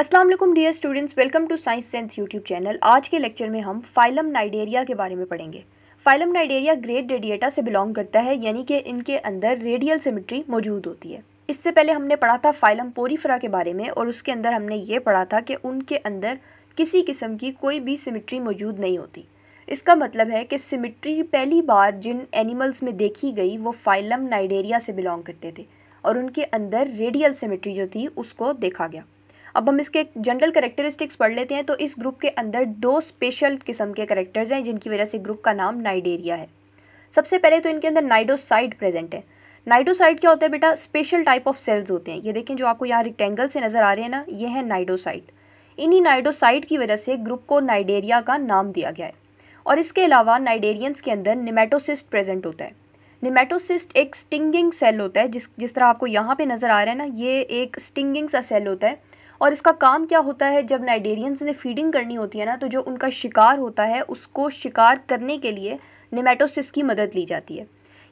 Aslam dear students welcome to Science Sense YouTube channel आज के lecture में हम फाइलम नाइडेरिया के बारे में पढ़ेंगे फाइलम नाइडेरिया ग्रेट रेडिएटा से बिलोंग करता है यानी कि इनके अंदर रेडियल सिमेट्री मौजूद होती है इससे पहले हमने पढ़ा था फाइलम पोरीफ्रा के बारे में और उसके अंदर हमने ये पढ़ा था कि उनके अंदर किसी किस्म की कोई भी सिमेट्री मौजूद नहीं होती इसका मतलब है कि सिमेट्री पहली बार जिन एनिमल्स में देखी गई वो फाइलम नाइडेरिया से बिलोंग करते थे और उनके अंदर रेडियल सिमेट्री जो थी उसको देखा गया अब हम इसके जनरल करेक्टरिस्टिक्स पढ़ लेते हैं तो इस ग्रुप के अंदर दो स्पेशल किस्म के करेक्टर्स हैं जिनकी वजह से ग्रुप का नाम नाइडेरिया है सबसे पहले तो इनके अंदर नाइडोसाइड प्रेजेंट है नाइडोसाइड क्या होता है बेटा स्पेशल टाइप ऑफ सेल्स होते हैं ये देखें जो आपको यहाँ रिक्टेंगल से नज़र आ रहे हैं ना ये है नाइडोसाइड इन्हीं नाइडोसाइड की वजह से ग्रुप को नाइडेरिया का नाम दिया गया है और इसके अलावा नाइडेरियंस के अंदर निमेटोसिस्ट प्रेजेंट होता है निमेटोसिस्ट एक स्टिंगिंग सेल होता है जिस जिस तरह आपको यहाँ पे नज़र आ रहा है ना ये एक स्टिंगिंग सा सेल होता है और इसका काम क्या होता है जब नाइडेरियंस ने फीडिंग करनी होती है ना तो जो उनका शिकार होता है उसको शिकार करने के लिए निमेटोसिस की मदद ली जाती है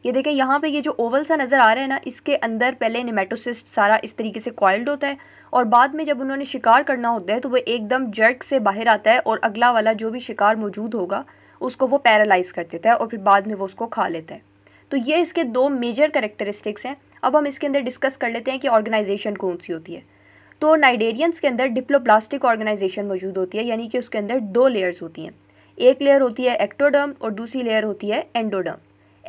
ये देखिए यहाँ पे ये जो ओवल सा नज़र आ रहा है ना इसके अंदर पहले निमेटोसिस्ट सारा इस तरीके से कॉइल्ड होता है और बाद में जब उन्होंने शिकार करना होता है तो वो एकदम जर्क से बाहर आता है और अगला वाला जो भी शिकार मौजूद होगा उसको वो पैरालाइज कर देता है और फिर बाद में वो उसको खा लेता है तो ये इसके दो मेजर करेक्टरिस्टिक्स हैं अब हम इसके अंदर डिस्कस कर लेते हैं कि ऑर्गेनाइजेशन कौन सी होती है तो नाइडेरियंस के अंदर डिप्लोप्लास्टिक ऑर्गेनाइजेशन मौजूद होती है यानी कि उसके अंदर दो लेयर्स होती हैं एक लेयर होती है एक्टोडर्म और दूसरी लेयर होती है एंडोडर्म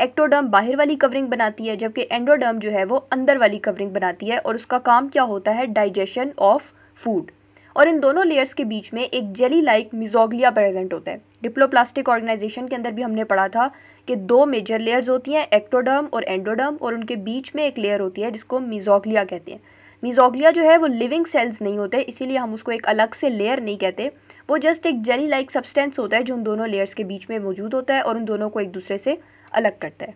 एक्टोडर्म बाहर वाली कवरिंग बनाती है जबकि एंडोडर्म जो है वो अंदर वाली कवरिंग बनाती है और उसका काम क्या होता है डाइजेशन ऑफ फूड और इन दोनों लेयर्स के बीच में एक जेली लाइक मिजोगलिया प्रेजेंट होता है डिप्लोप्लास्टिक ऑर्गेनाइजेशन के अंदर भी हमने पढ़ा था कि दो मेजर लेयर्स होती हैं एक्टोडर्म और एंडोडर्म और उनके बीच में एक लेयर होती है जिसको मिजोगलिया कहते हैं मिजोगलिया जो है वो लिविंग सेल्स नहीं होते इसीलिए हम उसको एक अलग से लेयर नहीं कहते वो जस्ट एक जेली लाइक सब्सटेंस होता है जो उन दोनों लेयर्स के बीच में मौजूद होता है और उन दोनों को एक दूसरे से अलग करता है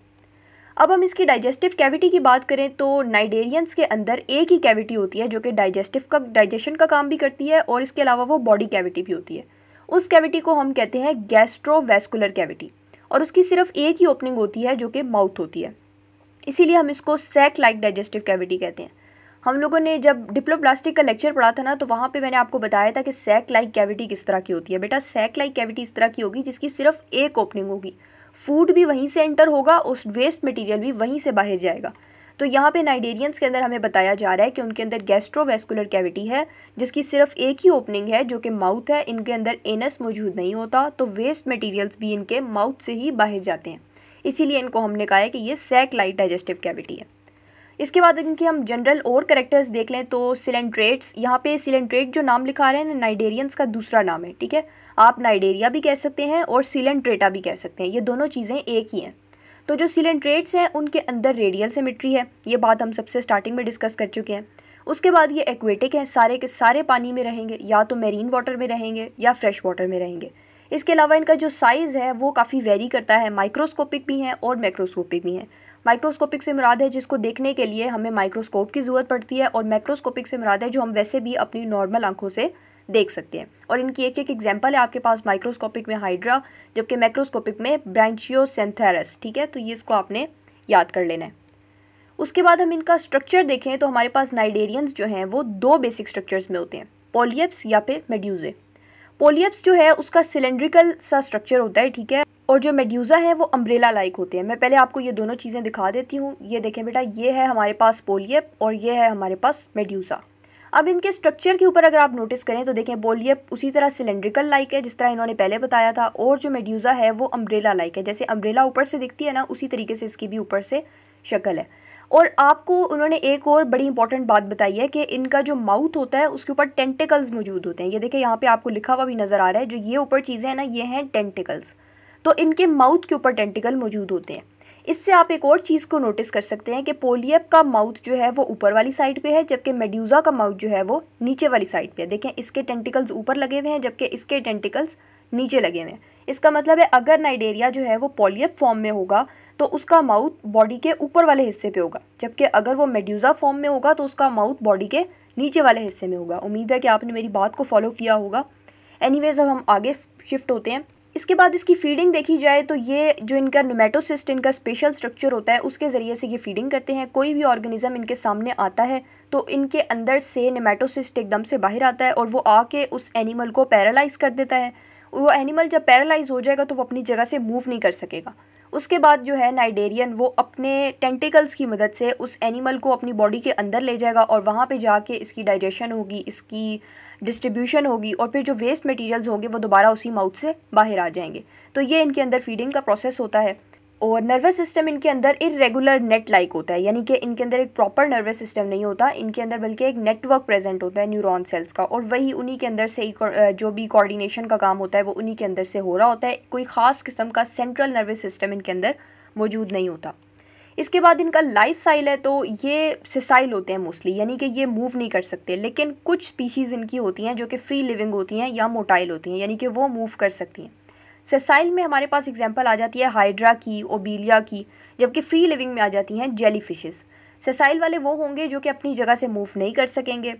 अब हम इसकी डाइजेस्टिव कैविटी की बात करें तो नाइडेरियंस के अंदर एक ही कैविटी होती है जो कि डाइजेस्टिव का डाइजेशन का काम भी करती है और इसके अलावा वो बॉडी कैविटी भी होती है उस कैविटी को हम कहते हैं गैस्ट्रोवेस्कुलर कैविटी और उसकी सिर्फ एक ही ओपनिंग होती है जो कि माउथ होती है इसीलिए हम इसको सैक लाइक डाइजेस्टिव कैविटी कहते हैं हम लोगों ने जब डिप्लोप्लास्टिक का लेक्चर पढ़ा था ना तो वहाँ पे मैंने आपको बताया था कि सैक लाइक कैविटी किस तरह की होती है बेटा सैक लाइक कैविटी इस तरह की होगी जिसकी सिर्फ एक ओपनिंग होगी फूड भी वहीं से एंटर होगा उस वेस्ट मटेरियल भी वहीं से बाहर जाएगा तो यहाँ पे नाइडेरियंस के अंदर हमें बताया जा रहा है कि उनके अंदर गैस्ट्रोवेस्कुलर कैविटी है जिसकी सिर्फ एक ही ओपनिंग है जो कि माउथ है इनके अंदर एनस मौजूद नहीं होता तो वेस्ट मटेरियल्स भी इनके माउथ से ही बाहर जाते हैं इसीलिए इनको हमने कहा है कि ये सैक लाइट डाइजेस्टिव कैविटी है इसके बाद इनके हम जनरल और करेक्टर्स देख लें तो सिलेंट्रेट्स यहाँ पे सिलेंट्रेट जो नाम लिखा रहे हैं नाइडेरियंस का दूसरा नाम है ठीक है आप नाइडेरिया भी कह सकते हैं और सिलेंट्रेटा भी कह सकते हैं ये दोनों चीज़ें एक ही हैं तो जो सिलेंट्रेट्स हैं उनके अंदर रेडियल सिमेट्री है ये बात हम सबसे स्टार्टिंग में डिस्कस कर चुके हैं उसके बाद ये एक्वेटिक हैं सारे के सारे पानी में रहेंगे या तो मेरीन वाटर में रहेंगे या फ्रेश वाटर में रहेंगे इसके अलावा इनका जो साइज़ है वो काफ़ी वेरी करता है माइक्रोस्कोपिक भी हैं और मैक्रोस्कोपिक भी हैं माइक्रोस्कोपिक से मुराद है जिसको देखने के लिए हमें माइक्रोस्कोप की ज़रूरत पड़ती है और माइक्रोस्कोपिक से मुराद है जो हम वैसे भी अपनी नॉर्मल आंखों से देख सकते हैं और इनकी एक एक एग्जाम्पल है आपके पास माइक्रोस्कोपिक में हाइड्रा जबकि माइक्रोस्कोपिक में ब्रांचियोसेंथेरस ठीक है तो ये इसको आपने याद कर लेना है उसके बाद हम इनका स्ट्रक्चर देखें तो हमारे पास नाइडेरियंस जो हैं वो दो बेसिक स्ट्रक्चर्स में होते हैं पोलियप्स या फिर मेड्यूजे पोलियप्स जो है उसका सिलेंड्रिकल सा स्ट्रक्चर होता है ठीक है और जो मेड्यूज़ा है वो अम्ब्रेला लाइक होते हैं मैं पहले आपको ये दोनों चीज़ें दिखा देती हूँ ये देखें बेटा ये है हमारे पास पोलियप और ये है हमारे पास मेड्यूज़ा अब इनके स्ट्रक्चर के ऊपर अगर आप नोटिस करें तो देखें पोलियप उसी तरह सिलेंड्रिकल लाइक है जिस तरह इन्होंने पहले बताया था और जो मेड्यूज़ा है वो अम्ब्रेला लाइक है जैसे अम्ब्रेला ऊपर से दिखती है ना उसी तरीके से इसकी भी ऊपर से शक्ल है और आपको उन्होंने एक और बड़ी इंपॉर्टेंट बात बताई है कि इनका जो माउथ होता है उसके ऊपर टेंटिकल्स मौजूद होते हैं ये देखिए यहाँ पे आपको लिखा हुआ भी नज़र आ रहा है जो ये ऊपर चीज़ें हैं ना ये हैं टेंटिकल्स तो इनके माउथ के ऊपर टेंटिकल मौजूद होते हैं इससे आप एक और चीज़ को नोटिस कर सकते हैं कि पोलियप का माउथ जो है वो ऊपर वाली साइड पे है जबकि मेड्यूज़ा का माउथ जो है वो नीचे वाली साइड पे है देखें इसके टेंटिकल्स ऊपर लगे हुए हैं जबकि इसके टेंटिकल्स नीचे लगे हुए हैं इसका मतलब है अगर नाइडेरिया जो है वो पोलियप फॉर्म में होगा तो उसका माउथ बॉडी के ऊपर वाले हिस्से पर होगा जबकि अगर वो मेड्यूज़ा फॉर्म में होगा तो उसका माउथ बॉडी के नीचे वाले हिस्से में होगा उम्मीद है कि आपने मेरी बात को फॉलो किया होगा एनी अब हम आगे शिफ्ट होते हैं इसके बाद इसकी फीडिंग देखी जाए तो ये जो इनका नोमेटोसिस्ट इनका स्पेशल स्ट्रक्चर होता है उसके ज़रिए से ये फीडिंग करते हैं कोई भी ऑर्गेनिज्म इनके सामने आता है तो इनके अंदर से नोमेटोसिस्ट एकदम से बाहर आता है और वो आके उस एनिमल को पैरालाइज कर देता है वो एनिमल जब पैरालाइज हो जाएगा तो वो अपनी जगह से मूव नहीं कर सकेगा उसके बाद जो है नाइडेरियन वो अपने टेंटिकल्स की मदद से उस एनिमल को अपनी बॉडी के अंदर ले जाएगा और वहाँ पे जाके इसकी डाइजेशन होगी इसकी डिस्ट्रीब्यूशन होगी और फिर जो वेस्ट मटेरियल्स होंगे वो दोबारा उसी माउथ से बाहर आ जाएंगे तो ये इनके अंदर फीडिंग का प्रोसेस होता है और नर्वस सिस्टम इनके अंदर इरेगुलर नेट लाइक होता है यानी कि इनके अंदर एक प्रॉपर नर्वस सिस्टम नहीं होता इनके अंदर बल्कि एक नेटवर्क प्रेजेंट होता है न्यूरॉन सेल्स का और वही उन्हीं के अंदर से जो भी कोऑर्डिनेशन का काम होता है वो उन्हीं के अंदर से हो रहा होता है कोई ख़ास किस्म का सेंट्रल नर्वस सिस्टम इनके अंदर मौजूद नहीं होता इसके बाद इनका लाइफ साइल है तो ये सिसाइल होते हैं मोस्टली यानी कि ये मूव नहीं कर सकते लेकिन कुछ स्पीशीज़ इनकी होती हैं जो कि फ्री लिविंग होती हैं या मोटाइल होती हैं यानी कि वो मूव कर सकती हैं सेसाइल में हमारे पास एग्जाम्पल आ जाती है हाइड्रा की ओबीलिया की जबकि फ्री लिविंग में आ जाती हैं जेली फिशेज़ सेसाइल वाले वो होंगे जो कि अपनी जगह से मूव नहीं कर सकेंगे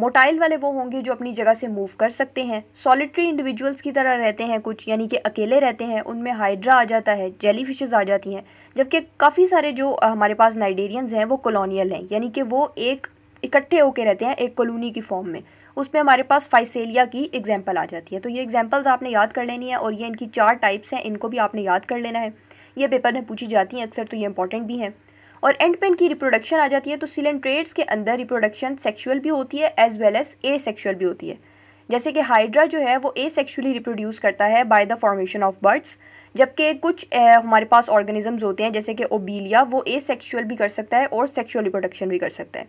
मोटाइल वाले वो होंगे जो अपनी जगह से मूव कर सकते हैं सॉलिटरी इंडिविजुअल्स की तरह रहते हैं कुछ यानी कि अकेले रहते हैं उनमें हाइड्रा आ जाता है जेली फिशेज़ आ जाती हैं जबकि काफ़ी सारे जो हमारे पास नाइडेरियंस हैं वो कॉलोनियल हैं यानी कि वो एक इकट्ठे होके रहते हैं एक कॉलोनी की फॉर्म में उसमें हमारे पास फाइसेलिया की एग्जाम्पल आ जाती है तो ये एग्जाम्पल्स आपने याद कर लेनी है और ये इनकी चार टाइप्स हैं इनको भी आपने याद कर लेना है ये पेपर में पूछी जाती हैं अक्सर तो ये इंपॉर्टेंट भी हैं और एंड पेन की रिप्रोडक्शन आ जाती है तो सिलेंट्रेट्स के अंदर रिप्रोडक्शन सेक्शुअल भी होती है as well as asexual भी होती है जैसे कि हाइड्रा जो है वो ए सेक्शुअली रिप्रोड्यूस करता है by the formation of buds जबकि कुछ ए, हमारे पास ऑर्गेनिजम्स होते हैं जैसे कि ओबीलिया वो ए सेक्शुअल भी कर सकता है और सेक्शुअल रिप्रोडक्शन भी कर सकता है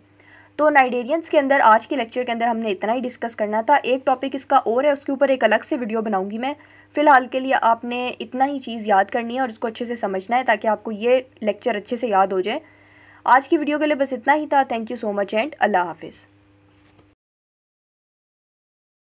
तो नाइडेरियंस के अंदर आज के लेक्चर के अंदर हमने इतना ही डिस्कस करना था एक टॉपिक इसका और है उसके ऊपर एक अलग से वीडियो बनाऊंगी मैं फ़िलहाल के लिए आपने इतना ही चीज़ याद करनी है और इसको अच्छे से समझना है ताकि आपको ये लेक्चर अच्छे से याद हो जाए आज की वीडियो के लिए बस इतना ही था thank you so much and अल्लाह हाफिज़